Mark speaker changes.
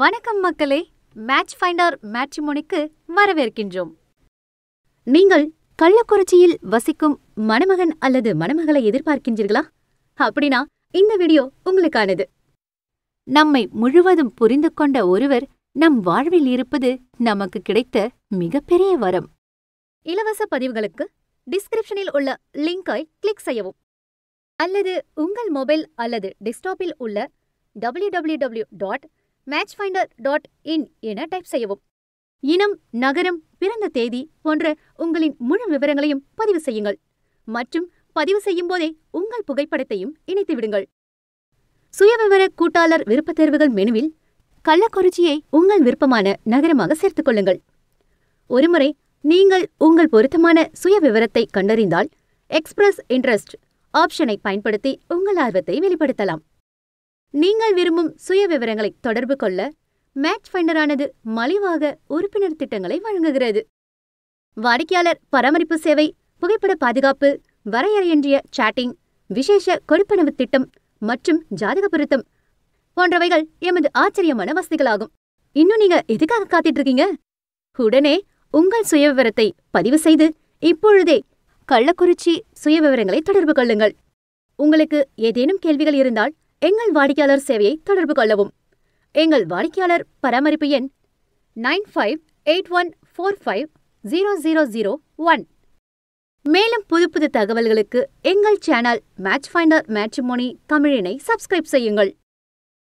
Speaker 1: வணக்கம் மக்களே match finder மேட்ரிமோனிக்கு வரவேற்கின்றோம் நீங்கள் கள்ளக்குறிச்சியில் வசிக்கும் மணமகன் அல்லது மணமகளை எதிர்பார்க்கின்றீர்களா அப்படின்னா இந்த வீடியோ உங்களுக்கானது நம்மை முழுவதும் புரிந்து கொண்ட ஒருவர் நம் வாழ்வில் இருப்பது நமக்கு கிடைத்த மிகப்பெரிய வரம் இலவச பதிவுகளுக்கு டிஸ்கிரிப்ஷனில் உள்ள லிங்கை கிளிக் செய்யவும் அல்லது உங்கள் மொபைல் அல்லது டெஸ்க்டாப்பில் உள்ள W W W dot Match Finder dot in என டைப் செய்யவும் இனம் நகரம் பிறந்த தேதி போன்ற உங்களின் முழு விவரங்களையும் பதிவு செய்யுங்கள் மற்றும் பதிவு செய்யும் போதே உங்கள் புகைப்படத்தையும் இணைத்து விடுங்கள் சுயவிவர கூட்டாளர் விருப்பத் தேர்வுகள் மெனுவில் கள்ளக்குறிச்சியை உங்கள் விருப்பமான நகரமாக சேர்த்துக் கொள்ளுங்கள் ஒருமுறை நீங்கள் உங்கள் பொருத்தமான சுய விவரத்தை கண்டறிந்தால் எக்ஸ்பிரஸ் இன்ட்ரெஸ்ட் ஆப்ஷனை பயன்படுத்தி உங்கள் ஆர்வத்தை வெளிப்படுத்தலாம் நீங்கள் விரும்பும் சுய விவரங்களை தொடர்பு கொள்ள மேட்ச் ஃபைண்டரானது மலிவாக உறுப்பினர் திட்டங்களை வழங்குகிறது வாடிக்கையாளர் பராமரிப்பு சேவை புகைப்பட பாதுகாப்பு வரையறையின்றிய சாட்டிங் விசேஷ கொடுப்பனவு திட்டம் மற்றும் ஜாதக பொருத்தம் போன்றவைகள் எமது ஆச்சரியமான வசதிகளாகும் இன்னும் நீங்க எதுக்காக காத்திட்டு இருக்கீங்க உடனே உங்கள் சுயவிவரத்தை பதிவு செய்து இப்பொழுதே கள்ளக்குறிச்சி சுயவிவரங்களை தொடர்பு கொள்ளுங்கள் உங்களுக்கு ஏதேனும் கேள்விகள் இருந்தால் எங்கள் வாடிக்கையாளர் சேவையை தொடர்பு கொள்ளவும் எங்கள் வாடிக்கையாளர் பராமரிப்பு எண் nine five eight one four five zero zero zero one மேலும் புது புது தகவல்களுக்கு எங்கள் சேனல் மேட்ச் ஃபைண்டர் மோனி தமிழினை சப்ஸ்கிரைப் செய்யுங்கள்